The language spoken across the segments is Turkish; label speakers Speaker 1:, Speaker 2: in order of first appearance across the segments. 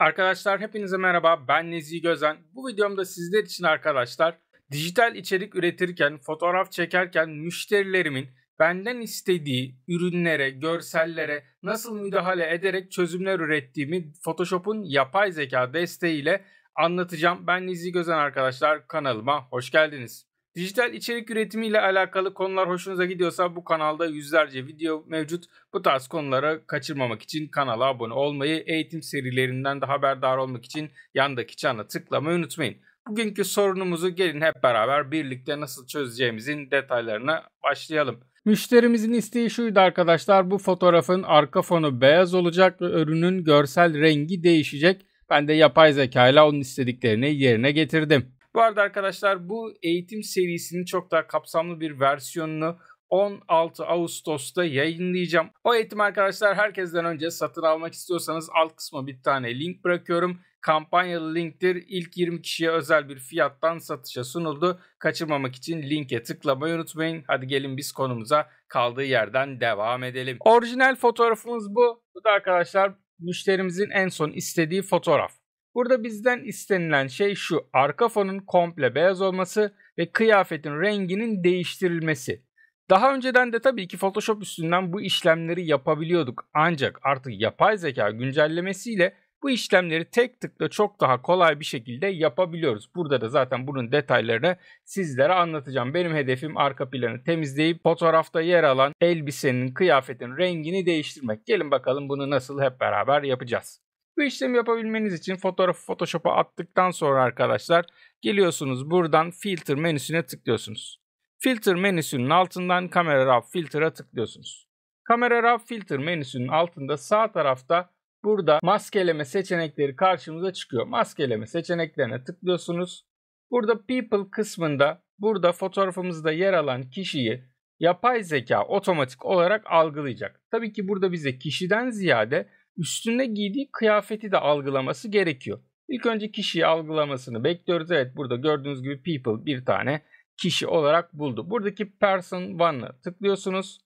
Speaker 1: Arkadaşlar hepinize merhaba ben Nezih Gözen. Bu videomda sizler için arkadaşlar dijital içerik üretirken, fotoğraf çekerken müşterilerimin benden istediği ürünlere, görsellere nasıl müdahale ederek çözümler ürettiğimi Photoshop'un yapay zeka desteğiyle anlatacağım. Ben Nezih Gözen arkadaşlar kanalıma hoş geldiniz. Dijital içerik üretimi ile alakalı konular hoşunuza gidiyorsa bu kanalda yüzlerce video mevcut. Bu tarz konulara kaçırmamak için kanala abone olmayı, eğitim serilerinden de haberdar olmak için yandaki çana tıklamayı unutmayın. Bugünkü sorunumuzu gelin hep beraber birlikte nasıl çözeceğimizin detaylarına başlayalım. Müşterimizin isteği şuydu arkadaşlar bu fotoğrafın arka fonu beyaz olacak ve ürünün görsel rengi değişecek. Ben de yapay zeka ile onun istediklerini yerine getirdim. Bu arada arkadaşlar bu eğitim serisinin çok daha kapsamlı bir versiyonunu 16 Ağustos'ta yayınlayacağım. O eğitim arkadaşlar herkesten önce satın almak istiyorsanız alt kısma bir tane link bırakıyorum. Kampanyalı linktir. İlk 20 kişiye özel bir fiyattan satışa sunuldu. Kaçırmamak için linke tıklamayı unutmayın. Hadi gelin biz konumuza kaldığı yerden devam edelim. Orijinal fotoğrafımız bu. Bu da arkadaşlar müşterimizin en son istediği fotoğraf. Burada bizden istenilen şey şu arka fonun komple beyaz olması ve kıyafetin renginin değiştirilmesi. Daha önceden de tabii ki Photoshop üstünden bu işlemleri yapabiliyorduk ancak artık yapay zeka güncellemesiyle bu işlemleri tek tıkla çok daha kolay bir şekilde yapabiliyoruz. Burada da zaten bunun detaylarını sizlere anlatacağım. Benim hedefim arka planı temizleyip fotoğrafta yer alan elbisenin, kıyafetin rengini değiştirmek. Gelin bakalım bunu nasıl hep beraber yapacağız. Bu işlemi yapabilmeniz için fotoğrafı Photoshop'a attıktan sonra arkadaşlar geliyorsunuz buradan filter menüsüne tıklıyorsunuz. Filter menüsünün altından kamera raw filter'a tıklıyorsunuz. Kamera raw filter menüsünün altında sağ tarafta burada maskeleme seçenekleri karşımıza çıkıyor. Maskeleme seçeneklerine tıklıyorsunuz. Burada people kısmında burada fotoğrafımızda yer alan kişiyi yapay zeka otomatik olarak algılayacak. Tabii ki burada bize kişiden ziyade üstünde giydiği kıyafeti de algılaması gerekiyor. İlk önce kişiyi algılamasını bekliyoruz. Evet burada gördüğünüz gibi people bir tane kişi olarak buldu. Buradaki person one'la tıklıyorsunuz.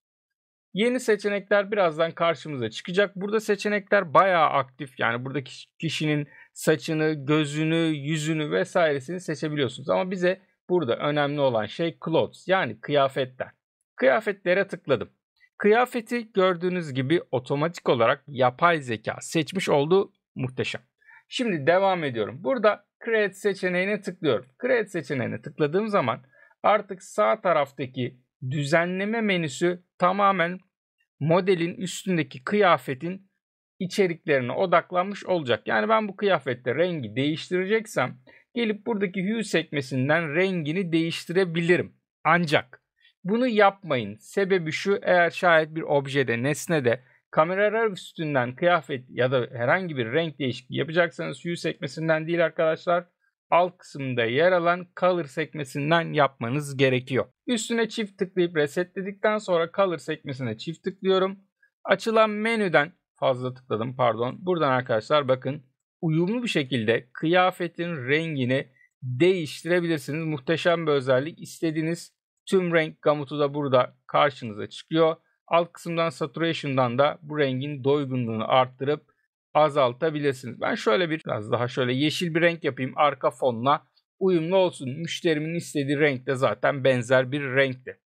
Speaker 1: Yeni seçenekler birazdan karşımıza çıkacak. Burada seçenekler bayağı aktif. Yani buradaki kişinin saçını, gözünü, yüzünü vesairesini seçebiliyorsunuz. Ama bize burada önemli olan şey clothes yani kıyafetler. Kıyafetlere tıkladım. Kıyafeti gördüğünüz gibi otomatik olarak yapay zeka seçmiş olduğu muhteşem. Şimdi devam ediyorum. Burada Create seçeneğine tıklıyorum. Create seçeneğine tıkladığım zaman artık sağ taraftaki düzenleme menüsü tamamen modelin üstündeki kıyafetin içeriklerine odaklanmış olacak. Yani ben bu kıyafette rengi değiştireceksem gelip buradaki hue sekmesinden rengini değiştirebilirim. Ancak bunu yapmayın. Sebebi şu eğer şayet bir objede, nesnede kameralar üstünden kıyafet ya da herhangi bir renk değişikliği yapacaksanız hue sekmesinden değil arkadaşlar. Alt kısımda yer alan color sekmesinden yapmanız gerekiyor. Üstüne çift tıklayıp resetledikten sonra color sekmesine çift tıklıyorum. Açılan menüden fazla tıkladım pardon. Buradan arkadaşlar bakın uyumlu bir şekilde kıyafetin rengini değiştirebilirsiniz. Muhteşem bir özellik. İstediğiniz Tüm renk gamutu da burada karşınıza çıkıyor. Alt kısımdan saturation'dan da bu rengin doygunluğunu arttırıp azaltabilirsiniz. Ben şöyle bir biraz daha şöyle yeşil bir renk yapayım arka fonla uyumlu olsun. Müşterimin istediği renk de zaten benzer bir renkti.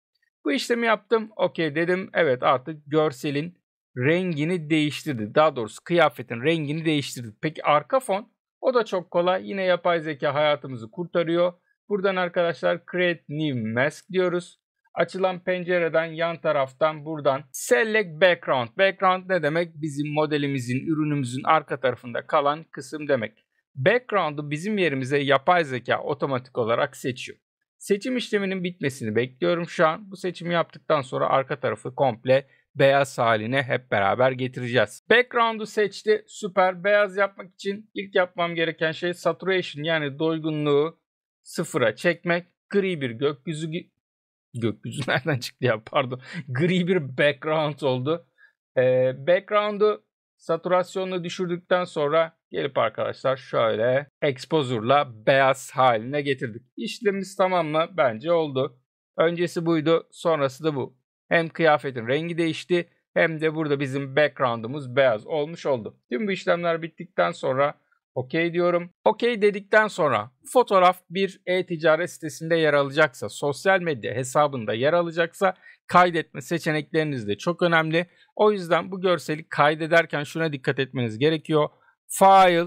Speaker 1: Bu işlemi yaptım. Okey dedim. Evet artık görselin rengini değiştirdi. Daha doğrusu kıyafetin rengini değiştirdi. Peki arka fon? O da çok kolay. Yine yapay zeka hayatımızı kurtarıyor. Buradan arkadaşlar create new mask diyoruz. Açılan pencereden yan taraftan buradan select background. Background ne demek? Bizim modelimizin, ürünümüzün arka tarafında kalan kısım demek. Background'u bizim yerimize yapay zeka otomatik olarak seçiyor. Seçim işleminin bitmesini bekliyorum şu an. Bu seçimi yaptıktan sonra arka tarafı komple beyaz haline hep beraber getireceğiz. Background'u seçti. Süper. Beyaz yapmak için ilk yapmam gereken şey saturation yani doygunluğu sıfıra çekmek, gri bir gökyüzü gökyüzü nereden çıktı ya pardon gri bir background oldu. Ee, background'u saturasyonunu düşürdükten sonra gelip arkadaşlar şöyle exposure'la beyaz haline getirdik. İşlemimiz tamam mı? Bence oldu. Öncesi buydu, sonrası da bu. Hem kıyafetin rengi değişti hem de burada bizim background'umuz beyaz olmuş oldu. Tüm bu işlemler bittikten sonra Okey diyorum. Okey dedikten sonra fotoğraf bir e-ticaret sitesinde yer alacaksa, sosyal medya hesabında yer alacaksa kaydetme seçenekleriniz de çok önemli. O yüzden bu görseli kaydederken şuna dikkat etmeniz gerekiyor. File,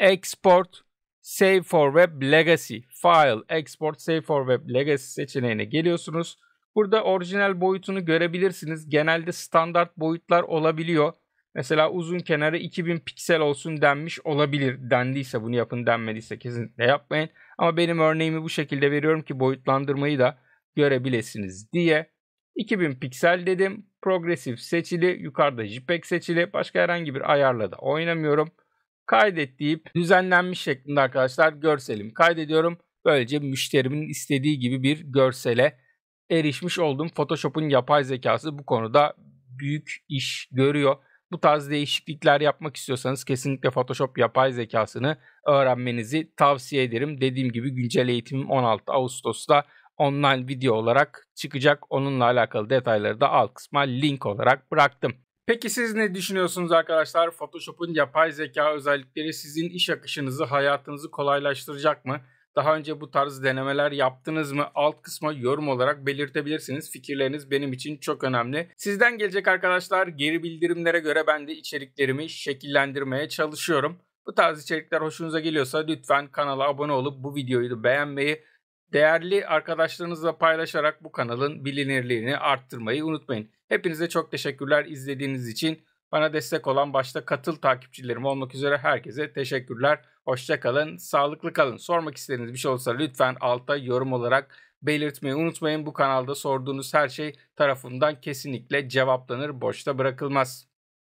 Speaker 1: Export, Save for Web Legacy. File, Export, Save for Web Legacy seçeneğine geliyorsunuz. Burada orijinal boyutunu görebilirsiniz. Genelde standart boyutlar olabiliyor. Mesela uzun kenarı 2000 piksel olsun denmiş olabilir. Dendiyse bunu yapın denmediyse kesinlikle yapmayın. Ama benim örneğimi bu şekilde veriyorum ki boyutlandırmayı da görebilesiniz diye. 2000 piksel dedim. Progresif seçili. Yukarıda JPEG seçili. Başka herhangi bir ayarla da oynamıyorum. Kaydet deyip düzenlenmiş şeklinde arkadaşlar görselim kaydediyorum. Böylece müşterimin istediği gibi bir görsele erişmiş oldum. Photoshop'un yapay zekası bu konuda büyük iş görüyor. Bu tarz değişiklikler yapmak istiyorsanız kesinlikle Photoshop yapay zekasını öğrenmenizi tavsiye ederim. Dediğim gibi güncel eğitimim 16 Ağustos'ta online video olarak çıkacak. Onunla alakalı detayları da alt kısma link olarak bıraktım. Peki siz ne düşünüyorsunuz arkadaşlar? Photoshop'un yapay zeka özellikleri sizin iş akışınızı, hayatınızı kolaylaştıracak mı? Daha önce bu tarz denemeler yaptınız mı? Alt kısma yorum olarak belirtebilirsiniz. Fikirleriniz benim için çok önemli. Sizden gelecek arkadaşlar geri bildirimlere göre ben de içeriklerimi şekillendirmeye çalışıyorum. Bu tarz içerikler hoşunuza geliyorsa lütfen kanala abone olup bu videoyu da beğenmeyi, değerli arkadaşlarınızla paylaşarak bu kanalın bilinirliğini arttırmayı unutmayın. Hepinize çok teşekkürler izlediğiniz için. Bana destek olan başta katıl takipçilerim olmak üzere herkese teşekkürler. Hoşçakalın, sağlıklı kalın. Sormak istediğiniz bir şey olsa lütfen alta yorum olarak belirtmeyi unutmayın. Bu kanalda sorduğunuz her şey tarafından kesinlikle cevaplanır, boşta bırakılmaz.